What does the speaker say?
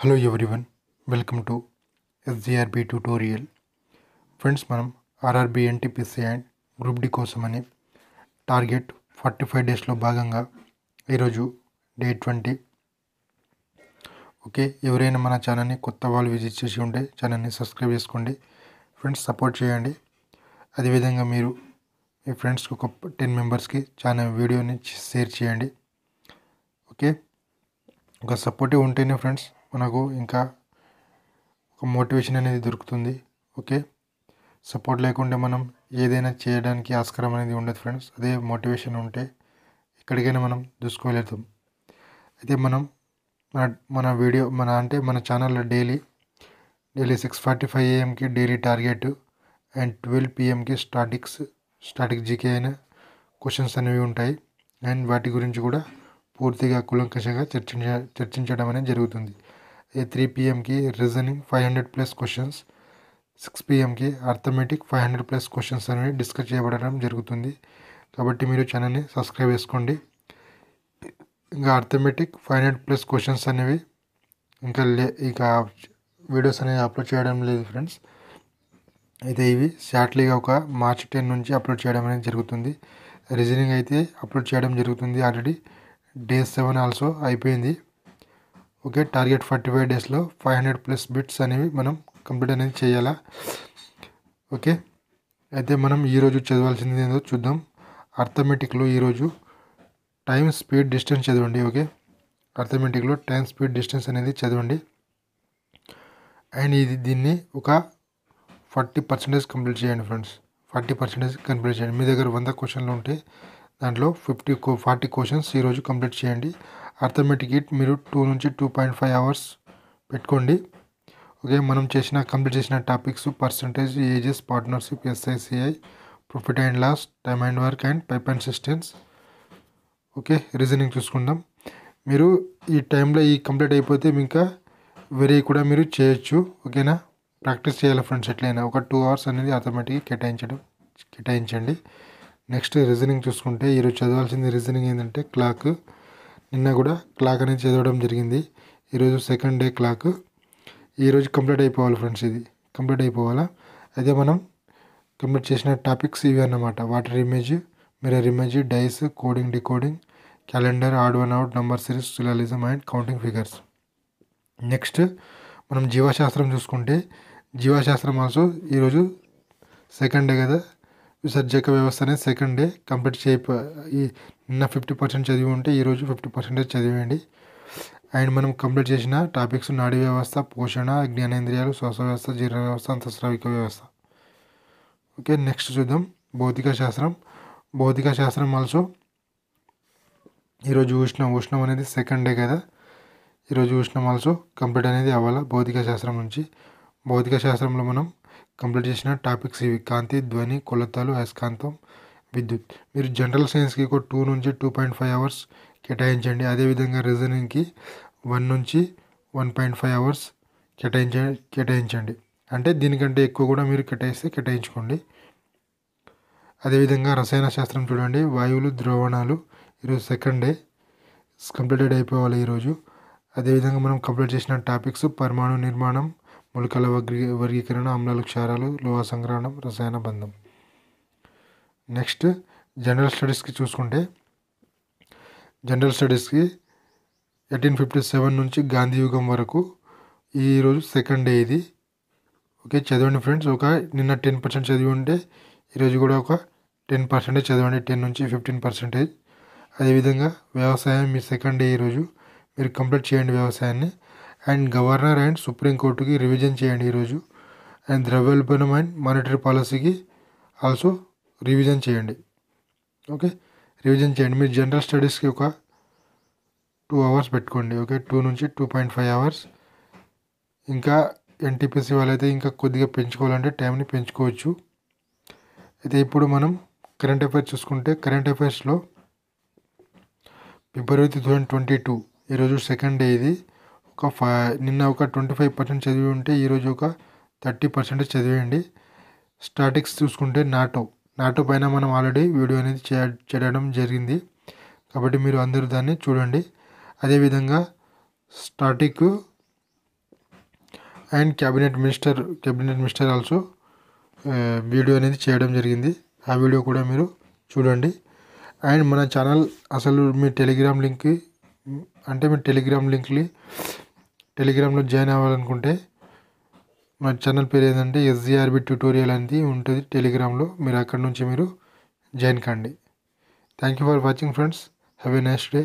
hello one welcome to SGRB tutorial friends మనం RRB NTPC and group D కోసమని target forty five డేస్లో భాగంగా ఈరోజు డే ట్వంటీ ఓకే ఎవరైనా మన ఛానల్ని కొత్త వాళ్ళు విజిట్ చేసి ఉంటే ఛానల్ని సబ్స్క్రైబ్ చేసుకోండి ఫ్రెండ్స్ సపోర్ట్ చేయండి అదేవిధంగా మీరు మీ ఫ్రెండ్స్కి ఒక టెన్ మెంబర్స్కి ఛానల్ వీడియోని షేర్ చేయండి ఓకే ఒక సపోర్టివ్ ఉంటేనే ఫ్రెండ్స్ మనకు ఇంకా ఒక మోటివేషన్ అనేది దొరుకుతుంది ఓకే సపోర్ట్ లేకుండా మనం ఏదైనా చేయడానికి ఆస్కారం అనేది ఉండదు ఫ్రెండ్స్ అదే మోటివేషన్ ఉంటే ఎక్కడికైనా మనం చూసుకోగలుగుతాం అయితే మనం మన మన వీడియో మన అంటే మన ఛానల్లో daily daily six forty five ఏఎంకి డైలీ టార్గెట్ అండ్ ట్వెల్వ్ పిఎంకి స్టాటిక్స్ స్టాటిక్ జీకే అయిన క్వశ్చన్స్ అనేవి ఉంటాయి అండ్ వాటి గురించి కూడా పూర్తిగా కులంకషగా చర్చించ చర్చించడం అనేది జరుగుతుంది త్రీ పిఎంకి reasoning five hundred plus questions six పిఎంకి arithmetic five hundred plus questions అనేవి డిస్కస్ చేయబడడం జరుగుతుంది కాబట్టి మీరు ఛానల్ని సబ్స్క్రైబ్ చేసుకోండి ఇంకా arithmetic five hundred plus questions అనేవి ఇంకా లే ఇక వీడియోస్ అనేవి అప్లోడ్ చేయడం లేదు ఫ్రెండ్స్ అయితే ఇవి శాట్లీగా ఒక మార్చ్ టెన్ నుంచి అప్లోడ్ చేయడం అనేది జరుగుతుంది రీజనింగ్ అయితే అప్లోడ్ చేయడం జరుగుతుంది ఆల్రెడీ డే సెవెన్ ఆల్సో అయిపోయింది ఓకే టార్గెట్ ఫార్టీ ఫైవ్ డేస్లో ఫైవ్ హండ్రెడ్ ప్లస్ బిట్స్ అనేవి మనం కంప్లీట్ అనేది చేయాలా ఓకే అయితే మనం ఈరోజు చదవాల్సింది ఏదో చూద్దాం అర్థమెటిక్లో ఈరోజు టైం స్పీడ్ డిస్టెన్స్ చదవండి ఓకే అర్థమెటిక్లో టైం స్పీడ్ డిస్టెన్స్ అనేది చదవండి అండ్ ఇది దీన్ని ఒక ఫార్టీ పర్సెంటేజ్ కంప్లీట్ చేయండి ఫ్రెండ్స్ ఫార్టీ పర్సెంటేజ్ కంప్లీట్ చేయండి మీ దగ్గర వంద క్వశ్చన్లు ఉంటే దాంట్లో ఫిఫ్టీ ఫార్టీ క్వశ్చన్స్ ఈరోజు కంప్లీట్ చేయండి అర్థమెటిక్ ఇట్ మీరు టూ నుంచి టూ పాయింట్ ఫైవ్ అవర్స్ పెట్టుకోండి ఓకే మనం చేసిన కంప్లీట్ చేసిన topics percentage ages partnership SICI profit and loss time and work and pipe and సిస్టెన్స్ okay reasoning చూసుకుందాం మీరు ఈ టైంలో ఈ కంప్లీట్ అయిపోతే ఇంకా వేరే కూడా మీరు చేయొచ్చు ఓకేనా ప్రాక్టీస్ చేయాలి ఫ్రెండ్స్ ఎట్లయినా ఒక టూ అవర్స్ అనేది ఆటోమేటిక్గా కేటాయించడం కేటాయించండి నెక్స్ట్ రీజనింగ్ చూసుకుంటే ఈరోజు చదవాల్సింది రీజనింగ్ ఏంటంటే క్లాక్ నిన్న కూడా క్లాక్ అనేది చదవడం జరిగింది ఈరోజు సెకండ్ డే క్లాక్ ఈరోజు కంప్లీట్ అయిపోవాలి ఫ్రెండ్స్ ఇది కంప్లీట్ అయిపోవాలా అదే మనం కంప్లీట్ చేసిన టాపిక్స్ ఇవి అన్నమాట water image mirror image dice coding decoding calendar odd one out number series syllogism and counting figures next మనం జీవశాస్త్రం చూసుకుంటే జీవశాస్త్రం ఆల్సో ఈరోజు సెకండ్ డే కదా విసర్జక వ్యవస్థ అనేది సెకండ్ డే కంప్లీట్ చేయ ఈ నిన్న ఫిఫ్టీ పర్సెంట్ చదివి ఉంటే ఈరోజు ఫిఫ్టీ పర్సెంటేజ్ చదివేయండి అండ్ మనం కంప్లీట్ చేసిన టాపిక్స్ నాడీ వ్యవస్థ పోషణ జ్ఞానేంద్రియాలు శ్వాస వ్యవస్థ జీర్ణ వ్యవస్థ అంతస్రావిక వ్యవస్థ ఓకే నెక్స్ట్ చూద్దాం భౌతిక శాస్త్రం భౌతిక శాస్త్రం ఆల్సో ఈరోజు ఉష్ణం ఉష్ణం అనేది సెకండ్ డే కదా ఈరోజు ఉష్ణం ఆల్సో కంప్లీట్ అనేది అవ్వాలి భౌతిక శాస్త్రం నుంచి భౌతిక శాస్త్రంలో మనం కంప్లీట్ చేసిన టాపిక్స్ ఇవి కాంతి ధ్వని కొలతలు అయస్కాంతం విద్యుత్ మీరు జనరల్ సైన్స్కి ఒక టూ నుంచి టూ పాయింట్ ఫైవ్ అవర్స్ కేటాయించండి అదేవిధంగా రీజనింగ్కి వన్ నుంచి వన్ పాయింట్ ఫైవ్ అవర్స్ కేటాయించ కేటాయించండి అంటే దీనికంటే ఎక్కువ కూడా మీరు కేటాయిస్తే కేటాయించుకోండి అదేవిధంగా రసాయన శాస్త్రం చూడండి వాయువులు ద్రవణాలు ఈరోజు సెకండ్ డే కంప్లీటెడ్ అయిపోవాలి ఈరోజు అదేవిధంగా మనం కంప్లీట్ చేసిన టాపిక్స్ పరమాణు నిర్మాణం మొలకల వర్గీ వర్గీకరణ అమ్లాలు క్షారాలు లోహ సంగ్రహణం రసాయన బంధం నెక్స్ట్ జనరల్ స్టడీస్కి చూసుకుంటే జనరల్ స్టడీస్కి ఎయిటీన్ ఫిఫ్టీ సెవెన్ నుంచి గాంధీ యుగం వరకు ఈరోజు సెకండ్ డే ఇది ఓకే చదవండి ఫ్రెండ్స్ ఒక నిన్న టెన్ పర్సెంట్ చదివి ఉంటే ఈరోజు కూడా ఒక టెన్ పర్సెంటేజ్ చదవండి టెన్ నుంచి ఫిఫ్టీన్ పర్సెంటేజ్ అదేవిధంగా వ్యవసాయం మీ సెకండ్ డే ఈరోజు మీరు కంప్లీట్ చేయండి వ్యవసాయాన్ని అండ్ గవర్నర్ అండ్ సుప్రీంకోర్టుకి రివిజన్ చేయండి ఈరోజు అండ్ ద్రవ్యోల్బణం అండ్ మానిటరీ పాలసీకి ఆల్సో రివిజన్ చేయండి ఓకే రివిజన్ చేయండి మీరు జనరల్ స్టడీస్కి ఒక టూ అవర్స్ పెట్టుకోండి ఓకే టూ నుంచి టూ పాయింట్ ఫైవ్ అవర్స్ ఇంకా ఎన్టీపీసీ వాళ్ళైతే ఇంకా కొద్దిగా పెంచుకోవాలంటే టైంని పెంచుకోవచ్చు అయితే ఇప్పుడు మనం కరెంట్ అఫైర్స్ చూసుకుంటే కరెంట్ అఫైర్స్లో February two thousand twenty two ఈరోజు సెకండ్ డే ఇది ఒక ఫై నిన్న ఒక ట్వంటీ ఫైవ్ పర్సెంట్ చదివి ఉంటే ఈరోజు ఒక థర్టీ పర్సెంటేజ్ చదివేయండి స్టాటిక్స్ చూసుకుంటే నాటో నాటో పైన మనం ఆల్రెడీ వీడియో అనేది చేయడం జరిగింది కాబట్టి మీరు అందరూ దాన్ని చూడండి అదేవిధంగా static and cabinet minister cabinet minister also video అనేది చేయడం జరిగింది ఆ వీడియో కూడా మీరు చూడండి అండ్ మన ఛానల్ అసలు మీ టెలిగ్రామ్ లింక్ అంటే మీ టెలిగ్రామ్ లింక్ని టెలిగ్రామ్లో జాయిన్ అవ్వాలనుకుంటే మా ఛానల్ పేరు ఏంటంటే ఎస్జీఆర్బీ ట్యూటోరియల్ అనేది ఉంటుంది టెలిగ్రామ్లో మీరు అక్కడ నుంచి మీరు జాయిన్ కండి thank you for watching friends have a nice day